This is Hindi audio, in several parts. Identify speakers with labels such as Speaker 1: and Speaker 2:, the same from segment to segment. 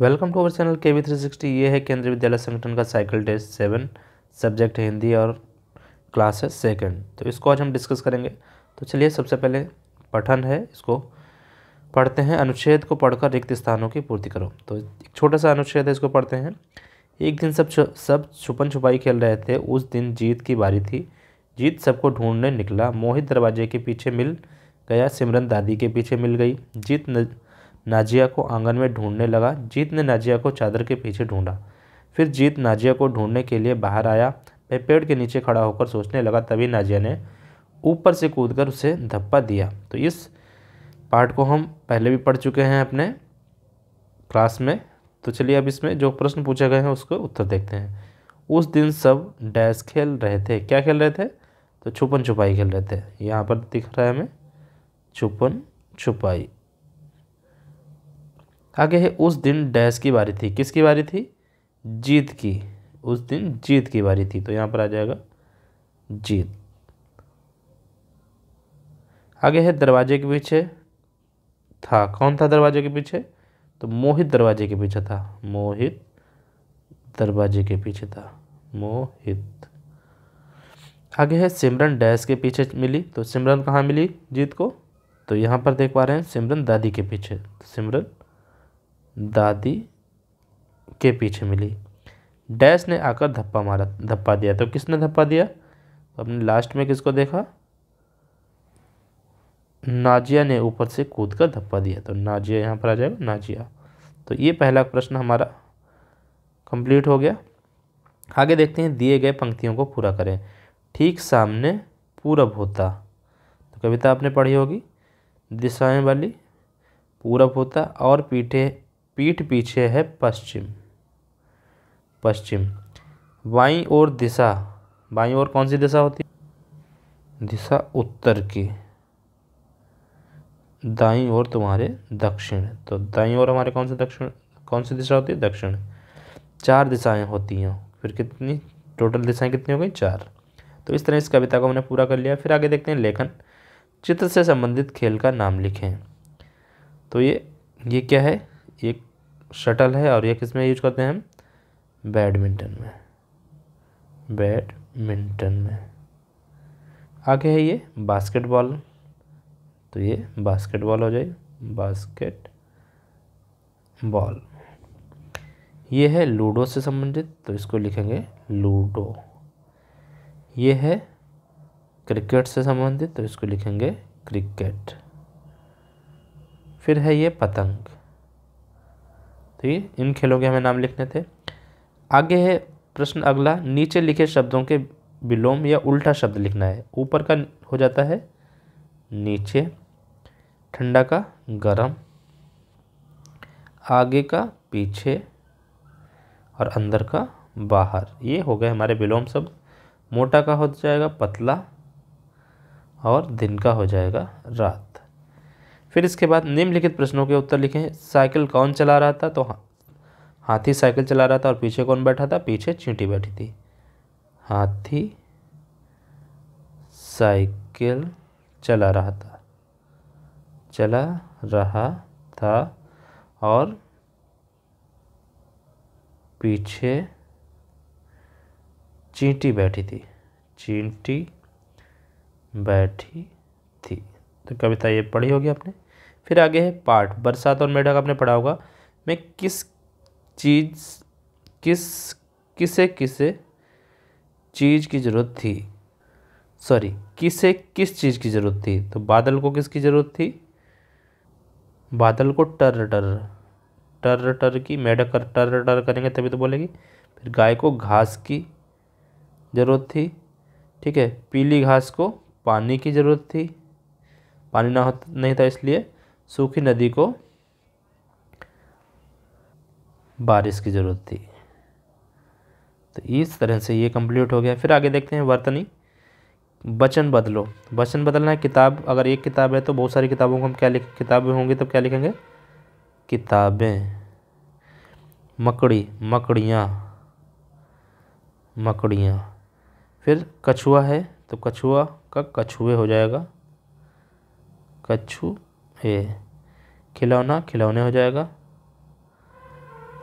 Speaker 1: welcome to our channel K V three sixty ये है केंद्रीय विद्यालय संगठन का cycle test seven subject Hindi और क्लास है सेकेंड तो इसको आज हम डिस्कस करेंगे तो चलिए सबसे पहले पठन है इसको पढ़ते हैं अनुच्छेद को पढ़कर रिक्त स्थानों की पूर्ति करो तो एक छोटा सा अनुच्छेद है इसको पढ़ते हैं एक दिन सब छु, सब छुपन छुपाई खेल रहे थे उस दिन जीत की बारी थी जीत सबको ढूंढने निकला मोहित दरवाजे के पीछे मिल गया सिमरन दादी के पीछे मिल गई जीत नाजिया को आंगन में ढूंढने लगा जीत ने नाजिया को चादर के पीछे ढूंढा फिर जीत नाजिया को ढूंढने के लिए बाहर आया वह पेड़ के नीचे खड़ा होकर सोचने लगा तभी नाजिया ने ऊपर से कूद उसे धप्पा दिया तो इस पार्ट को हम पहले भी पढ़ चुके हैं अपने क्लास में तो चलिए अब इसमें जो प्रश्न पूछे गए हैं उसको उत्तर देखते हैं उस दिन सब डैश खेल रहे थे क्या खेल रहे थे तो छुपन छुपाई खेल रहे थे यहाँ पर दिख रहा है हमें छुपन छुपाई आगे है उस दिन डैश की बारी थी किसकी बारी थी जीत की उस दिन जीत की बारी थी तो यहाँ पर आ जाएगा जीत आगे है दरवाजे के पीछे था कौन था दरवाजे के पीछे तो मोहित दरवाजे के पीछे था मोहित दरवाजे के पीछे था मोहित आगे है सिमरन डैश के पीछे मिली तो सिमरन कहाँ मिली जीत को तो यहाँ पर देख पा रहे हैं सिमरन दादी के पीछे तो सिमरन दादी के पीछे मिली डैश ने आकर धप्पा मारा धप्पा दिया तो किसने धप्पा दिया तो अपने लास्ट में किसको देखा नाजिया ने ऊपर से कूद कर धप्पा दिया तो नाजिया यहाँ पर आ जाएगा नाजिया तो ये पहला प्रश्न हमारा कंप्लीट हो गया आगे देखते हैं दिए गए पंक्तियों को पूरा करें ठीक सामने पूरब होता तो कविता आपने पढ़ी होगी दिशाएं वाली पूरब होता और पीठे पीठ पीछे है पश्चिम पश्चिम बाई और दिशा बाई और कौन सी दिशा होती है दिशा उत्तर की दाई और तुम्हारे दक्षिण तो दाई और हमारे कौन से दक्षिण कौन सी दिशा होती है दक्षिण चार दिशाएं होती हैं फिर कितनी टोटल दिशाएं कितनी हो गई चार तो इस तरह इस कविता को हमने पूरा कर लिया फिर आगे देखते हैं लेखन चित्र से संबंधित खेल का नाम लिखें तो ये ये क्या है एक शटल है और ये किस में यूज करते हैं हम बैडमिंटन में बैडमिंटन में आगे है ये बास्केटबॉल तो ये बास्केटबॉल हो जाए बास्केट बॉल ये है लूडो से संबंधित तो इसको लिखेंगे लूडो ये है क्रिकेट से संबंधित तो इसको लिखेंगे क्रिकेट फिर है ये पतंग तो ये इन खेलों के हमें नाम लिखने थे आगे है प्रश्न अगला नीचे लिखे शब्दों के विलोम या उल्टा शब्द लिखना है ऊपर का हो जाता है नीचे ठंडा का गरम आगे का पीछे और अंदर का बाहर ये हो गए हमारे विलोम शब्द मोटा का हो जाएगा पतला और दिन का हो जाएगा रात फिर इसके बाद निम्नलिखित प्रश्नों के उत्तर लिखें साइकिल कौन चला रहा था तो हाँ हाथी साइकिल चला रहा था और पीछे कौन बैठा था पीछे चींटी बैठी थी हाथी साइकिल चला रहा था चला रहा था और पीछे चींटी बैठी थी चींटी बैठी थी तो कविता ये पढ़ी होगी आपने फिर आगे है पाठ बरसात और मेढक आपने पढ़ा होगा मैं किस चीज़ किस किसे किसे चीज़ की ज़रूरत थी सॉरी किसे किस चीज़ की ज़रूरत थी तो बादल को किसकी ज़रूरत थी बादल को टर टर टर टर की मेढक कर टर टर करेंगे तभी तो बोलेगी फिर गाय को घास की ज़रूरत थी ठीक है पीली घास को पानी की ज़रूरत थी पानी ना हो नहीं था इसलिए सूखी नदी को बारिश की ज़रूरत थी तो इस तरह से ये कंप्लीट हो गया फिर आगे देखते हैं वर्तनी वचन बदलो वचन बदलना है किताब अगर एक किताब है तो बहुत सारी किताबों को हम क्या लिख किताबें होंगी तो क्या लिखेंगे किताबें मकड़ी मकड़ियाँ मकड़ियाँ फिर कछुआ है तो कछुआ का कछुए हो जाएगा कछु ए खिलौना खिलौने हो जाएगा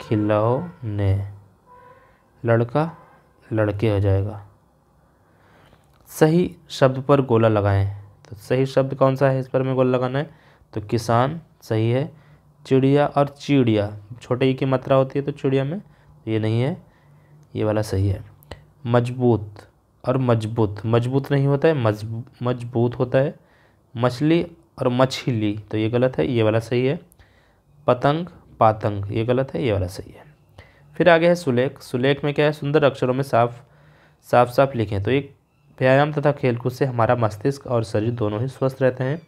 Speaker 1: खिलौने लड़का लड़के हो जाएगा सही शब्द पर गोला लगाएं तो सही शब्द कौन सा है इस पर हमें गोला लगाना है तो किसान सही है चिड़िया और चिड़िया छोटे ई की मात्रा होती है तो चिड़िया में तो ये नहीं है ये वाला सही है मजबूत और मजबूत मजबूत नहीं होता है मजबूत होता है मछली और मछली तो ये गलत है ये वाला सही है पतंग पातंग ये गलत है ये वाला सही है फिर आगे है सुलेख सुलेख में क्या है सुंदर अक्षरों में साफ साफ साफ लिखें तो एक व्यायाम तथा खेलकूद से हमारा मस्तिष्क और शरीर दोनों ही स्वस्थ रहते हैं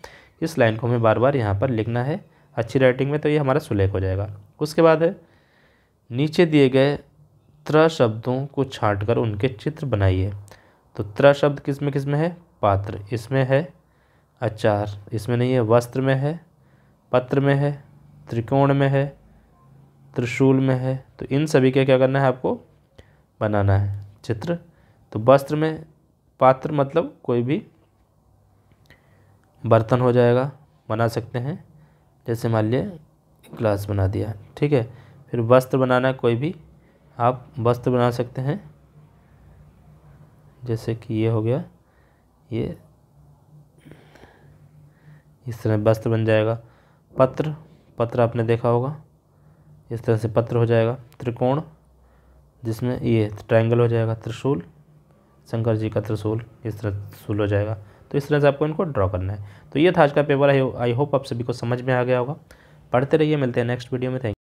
Speaker 1: इस लाइन को हमें बार बार यहाँ पर लिखना है अच्छी राइटिंग में तो ये हमारा सुलेख हो जाएगा उसके बाद है नीचे दिए गए त्र शब्दों को छाँट कर उनके चित्र बनाइए तो त्र शब्द किस में किस में है पात्र इसमें है अचार इसमें नहीं है वस्त्र में है पत्र में है त्रिकोण में है त्रिशूल में है तो इन सभी का क्या करना है आपको बनाना है चित्र तो वस्त्र में पात्र मतलब कोई भी बर्तन हो जाएगा बना सकते हैं जैसे मान लिए ग्लास बना दिया ठीक है फिर वस्त्र बनाना कोई भी आप वस्त्र बना सकते हैं जैसे कि ये हो गया ये इस तरह वस्त्र बन जाएगा पत्र पत्र आपने देखा होगा इस तरह से पत्र हो जाएगा त्रिकोण जिसमें ये ट्रायंगल हो जाएगा त्रिशूल शंकर जी का त्रिशूल इस तरह त्रिशूल हो जाएगा तो इस तरह से आपको इनको ड्रॉ करना है तो ये था आज का पेपर आई होप आप सभी को समझ में आ गया होगा पढ़ते रहिए मिलते हैं नेक्स्ट वीडियो में थैंक